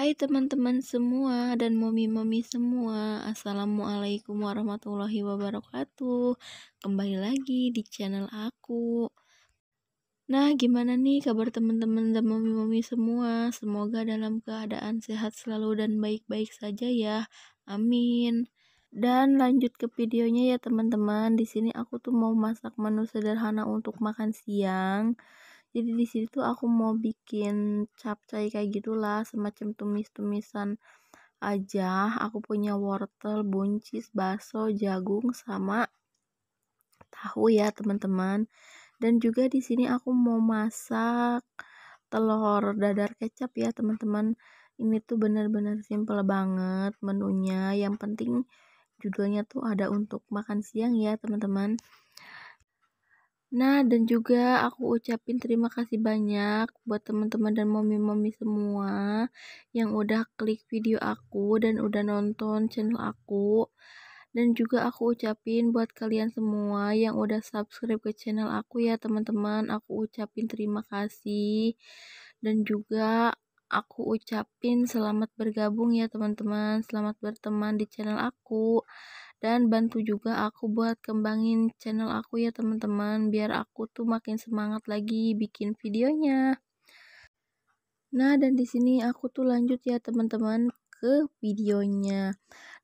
Hai teman-teman semua dan momi-momi semua Assalamualaikum warahmatullahi wabarakatuh Kembali lagi di channel aku Nah gimana nih kabar teman-teman dan momi-momi semua Semoga dalam keadaan sehat selalu dan baik-baik saja ya Amin dan lanjut ke videonya ya teman-teman. Di sini aku tuh mau masak menu sederhana untuk makan siang jadi di situ aku mau bikin capcay kayak gitulah semacam tumis-tumisan aja aku punya wortel buncis baso jagung sama tahu ya teman-teman dan juga di sini aku mau masak telur dadar kecap ya teman-teman ini tuh bener-bener simple banget menunya yang penting judulnya tuh ada untuk makan siang ya teman-teman Nah, dan juga aku ucapin terima kasih banyak buat teman-teman dan momi-momi semua yang udah klik video aku dan udah nonton channel aku. Dan juga aku ucapin buat kalian semua yang udah subscribe ke channel aku ya teman-teman. Aku ucapin terima kasih. Dan juga aku ucapin selamat bergabung ya teman-teman. Selamat berteman di channel aku dan bantu juga aku buat kembangin channel aku ya teman-teman biar aku tuh makin semangat lagi bikin videonya nah dan di sini aku tuh lanjut ya teman-teman ke videonya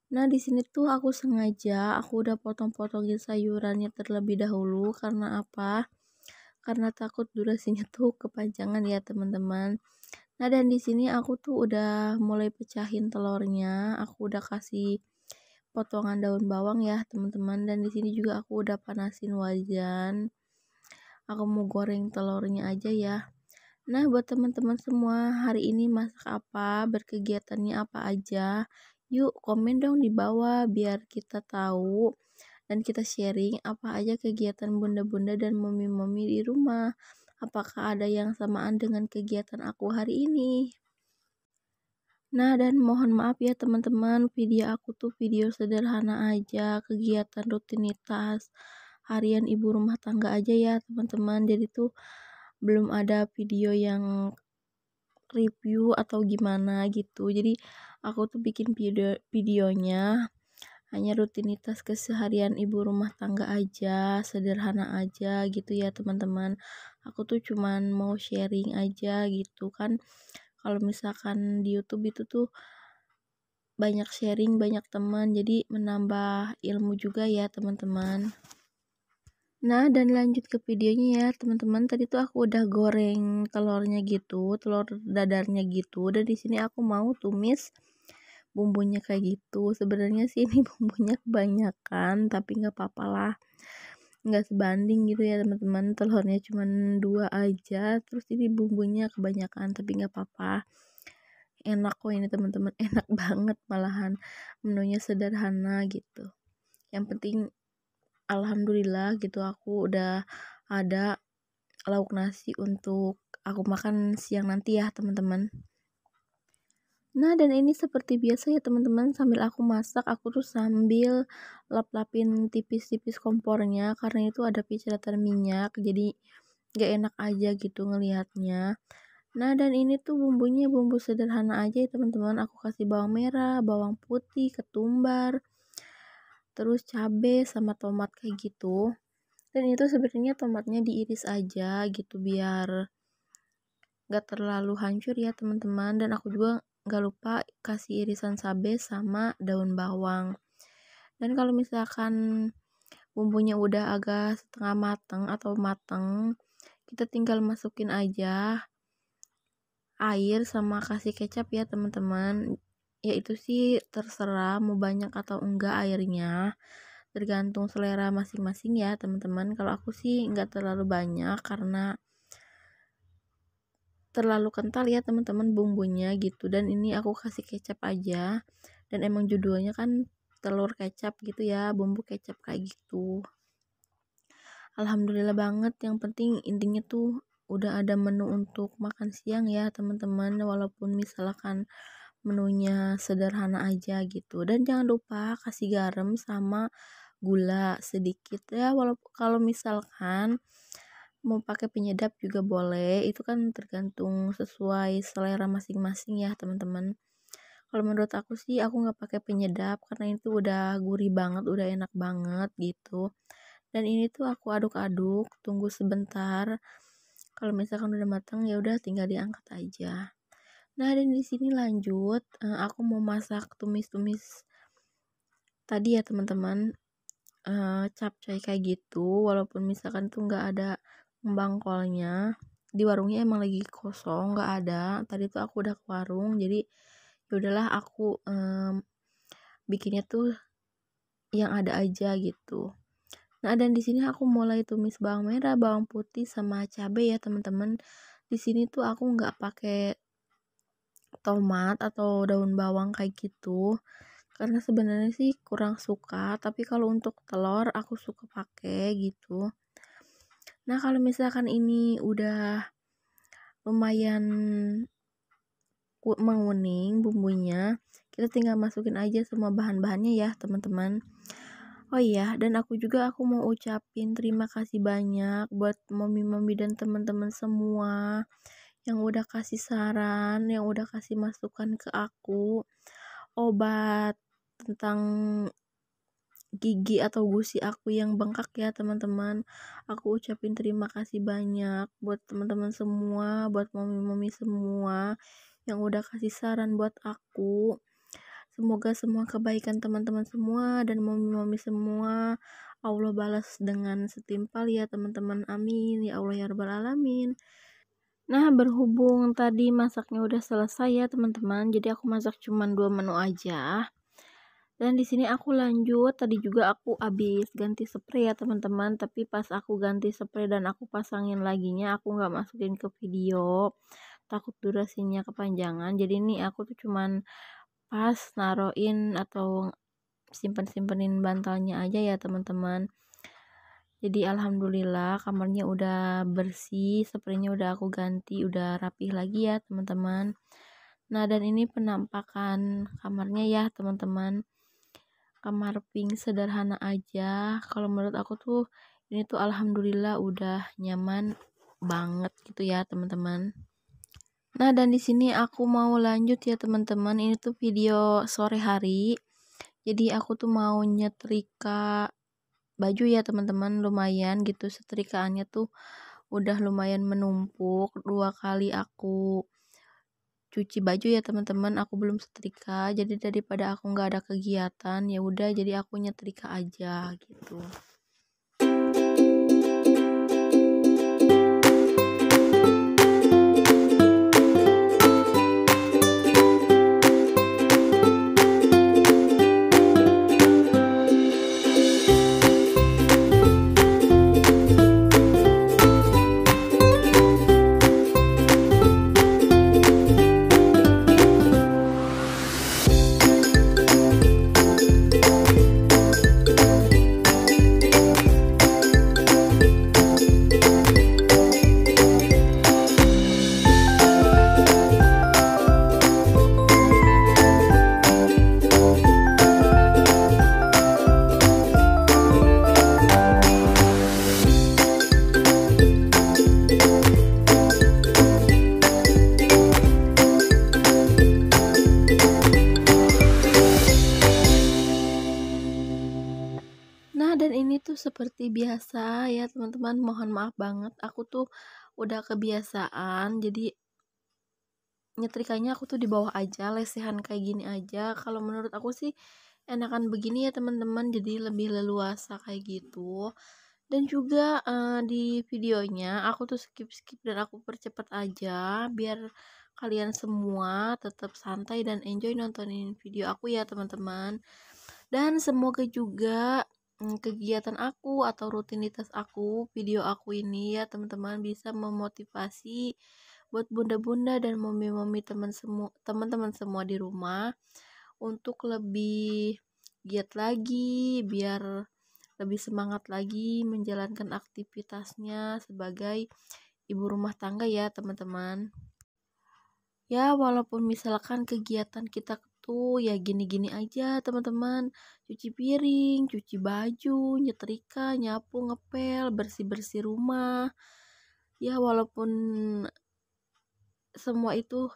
Nah, di sini tuh aku sengaja aku udah potong-potongin sayurannya terlebih dahulu karena apa? Karena takut durasinya tuh kepanjangan ya, teman-teman. Nah, dan di sini aku tuh udah mulai pecahin telurnya, aku udah kasih potongan daun bawang ya teman-teman dan di sini juga aku udah panasin wajan aku mau goreng telurnya aja ya nah buat teman-teman semua hari ini masak apa berkegiatannya apa aja yuk komen dong di bawah biar kita tahu dan kita sharing apa aja kegiatan bunda-bunda dan mami-mami di rumah apakah ada yang samaan dengan kegiatan aku hari ini Nah dan mohon maaf ya teman-teman video aku tuh video sederhana aja kegiatan rutinitas harian ibu rumah tangga aja ya teman-teman jadi tuh belum ada video yang review atau gimana gitu jadi aku tuh bikin video videonya hanya rutinitas keseharian ibu rumah tangga aja sederhana aja gitu ya teman-teman aku tuh cuman mau sharing aja gitu kan kalau misalkan di YouTube itu tuh banyak sharing banyak teman jadi menambah ilmu juga ya teman-teman Nah, dan lanjut ke videonya ya, teman-teman. Tadi tuh aku udah goreng telurnya gitu, telur dadarnya gitu. Dan di sini aku mau tumis bumbunya kayak gitu. Sebenarnya sih ini bumbunya kebanyakan, tapi nggak apa lah nggak sebanding gitu ya teman-teman telurnya cuma dua aja terus ini bumbunya kebanyakan tapi nggak apa-apa enak kok ini teman-teman enak banget malahan menunya sederhana gitu yang penting alhamdulillah gitu aku udah ada lauk nasi untuk aku makan siang nanti ya teman-teman Nah, dan ini seperti biasa ya teman-teman, sambil aku masak, aku tuh sambil lap-lapin tipis-tipis kompornya, karena itu ada pijatan minyak, jadi gak enak aja gitu ngelihatnya. Nah, dan ini tuh bumbunya bumbu sederhana aja ya teman-teman, aku kasih bawang merah, bawang putih, ketumbar, terus cabai sama tomat kayak gitu. Dan itu sebenarnya tomatnya diiris aja gitu biar gak terlalu hancur ya teman-teman dan aku juga nggak lupa kasih irisan cabe sama daun bawang dan kalau misalkan bumbunya udah agak setengah mateng atau mateng kita tinggal masukin aja air sama kasih kecap ya teman-teman yaitu itu sih terserah mau banyak atau enggak airnya tergantung selera masing-masing ya teman-teman kalau aku sih nggak terlalu banyak karena terlalu kental ya teman-teman bumbunya gitu dan ini aku kasih kecap aja dan emang judulnya kan telur kecap gitu ya bumbu kecap kayak gitu alhamdulillah banget yang penting intinya tuh udah ada menu untuk makan siang ya teman-teman walaupun misalkan menunya sederhana aja gitu dan jangan lupa kasih garam sama gula sedikit ya walaupun kalau misalkan mau pakai penyedap juga boleh itu kan tergantung sesuai selera masing-masing ya teman-teman kalau menurut aku sih aku nggak pakai penyedap karena itu udah gurih banget udah enak banget gitu dan ini tuh aku aduk-aduk tunggu sebentar kalau misalkan udah matang ya udah tinggal diangkat aja nah dan di sini lanjut eh, aku mau masak tumis-tumis tadi ya teman-teman uh, eh, capcay kayak gitu walaupun misalkan tuh nggak ada bangkolnya di warungnya emang lagi kosong nggak ada tadi tuh aku udah ke warung jadi ya udahlah aku um, bikinnya tuh yang ada aja gitu nah dan di sini aku mulai tumis bawang merah bawang putih sama cabai ya teman-teman di sini tuh aku nggak pakai tomat atau daun bawang kayak gitu karena sebenarnya sih kurang suka tapi kalau untuk telur aku suka pakai gitu Nah, kalau misalkan ini udah lumayan menguning bumbunya, kita tinggal masukin aja semua bahan-bahannya ya, teman-teman. Oh iya, dan aku juga aku mau ucapin terima kasih banyak buat mami-mami dan teman-teman semua yang udah kasih saran, yang udah kasih masukan ke aku obat tentang gigi atau gusi aku yang bengkak ya teman-teman aku ucapin terima kasih banyak buat teman-teman semua buat mami-mami semua yang udah kasih saran buat aku semoga semua kebaikan teman-teman semua dan mami-mami semua Allah balas dengan setimpal ya teman-teman amin ya Allah ya rabbal alamin Nah, berhubung tadi masaknya udah selesai ya, teman-teman. Jadi aku masak cuma dua menu aja dan di sini aku lanjut tadi juga aku habis ganti spray ya teman-teman tapi pas aku ganti spray dan aku pasangin lagi aku nggak masukin ke video takut durasinya kepanjangan jadi ini aku tuh cuman pas naroin atau simpen-simpenin bantalnya aja ya teman-teman jadi alhamdulillah kamarnya udah bersih spraynya udah aku ganti udah rapih lagi ya teman-teman nah dan ini penampakan kamarnya ya teman-teman kamar pink sederhana aja kalau menurut aku tuh ini tuh alhamdulillah udah nyaman banget gitu ya teman-teman nah dan di sini aku mau lanjut ya teman-teman ini tuh video sore hari jadi aku tuh mau nyetrika baju ya teman-teman lumayan gitu setrikaannya tuh udah lumayan menumpuk dua kali aku cuci baju ya teman-teman aku belum setrika jadi daripada aku nggak ada kegiatan ya udah jadi aku nyetrika aja gitu seperti biasa ya teman-teman mohon maaf banget aku tuh udah kebiasaan jadi nyetrikanya aku tuh di bawah aja lesehan kayak gini aja kalau menurut aku sih enakan begini ya teman-teman jadi lebih leluasa kayak gitu dan juga uh, di videonya aku tuh skip-skip dan aku percepat aja biar kalian semua tetap santai dan enjoy nontonin video aku ya teman-teman dan semoga juga Mmm, kegiatan aku atau rutinitas aku, video aku ini ya teman-teman bisa memotivasi buat bunda-bunda dan momi-momi teman semua teman-teman semua di rumah untuk lebih giat lagi biar lebih semangat lagi menjalankan aktivitasnya sebagai ibu rumah tangga ya teman-teman. Ya walaupun misalkan kegiatan kita tuh ya gini-gini aja teman-teman cuci piring cuci baju nyetrika nyapu ngepel bersih-bersih rumah ya walaupun semua itu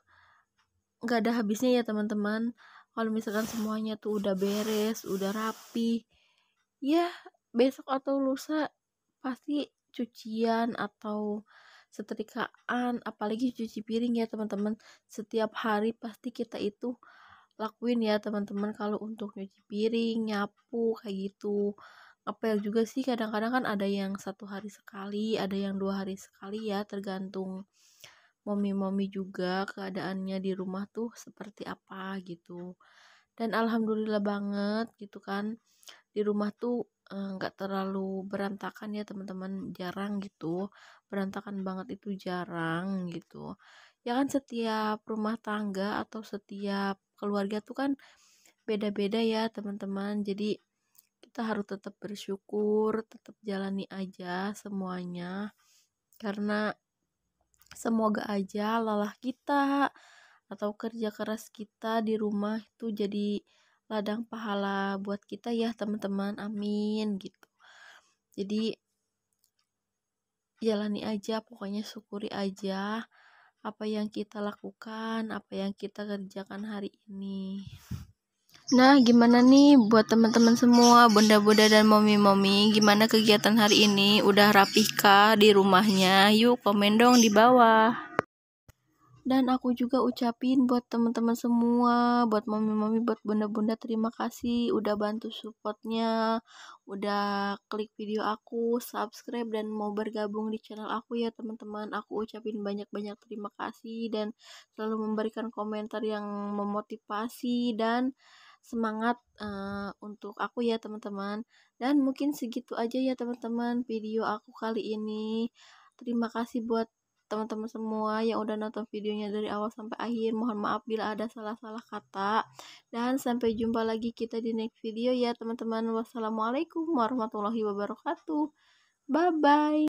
nggak ada habisnya ya teman-teman kalau misalkan semuanya tuh udah beres udah rapi ya besok atau lusa pasti cucian atau setrikaan apalagi cuci piring ya teman-teman setiap hari pasti kita itu lakuin ya teman-teman kalau untuk nyuci piring, nyapu kayak gitu. Ngepel juga sih kadang-kadang kan ada yang satu hari sekali, ada yang dua hari sekali ya tergantung momi-momi juga keadaannya di rumah tuh seperti apa gitu. Dan alhamdulillah banget gitu kan di rumah tuh Eh, nggak uh, terlalu berantakan ya teman-teman jarang gitu berantakan banget itu jarang gitu ya kan setiap rumah tangga atau setiap keluarga tuh kan beda-beda ya teman-teman jadi kita harus tetap bersyukur tetap jalani aja semuanya karena semoga aja lelah kita atau kerja keras kita di rumah itu jadi ladang pahala buat kita ya teman-teman amin gitu jadi jalani aja pokoknya syukuri aja apa yang kita lakukan apa yang kita kerjakan hari ini Nah, gimana nih buat teman-teman semua, bunda-bunda dan momi-momi, gimana kegiatan hari ini? Udah rapihkah di rumahnya? Yuk komen dong di bawah. Dan aku juga ucapin buat teman-teman semua, buat mami-mami, buat bunda-bunda terima kasih udah bantu supportnya, udah klik video aku, subscribe dan mau bergabung di channel aku ya teman-teman. Aku ucapin banyak-banyak terima kasih dan selalu memberikan komentar yang memotivasi dan semangat uh, untuk aku ya teman-teman dan mungkin segitu aja ya teman-teman video aku kali ini terima kasih buat teman-teman semua yang udah nonton videonya dari awal sampai akhir. Mohon maaf bila ada salah-salah kata. Dan sampai jumpa lagi kita di next video ya teman-teman. Wassalamualaikum warahmatullahi wabarakatuh. Bye-bye.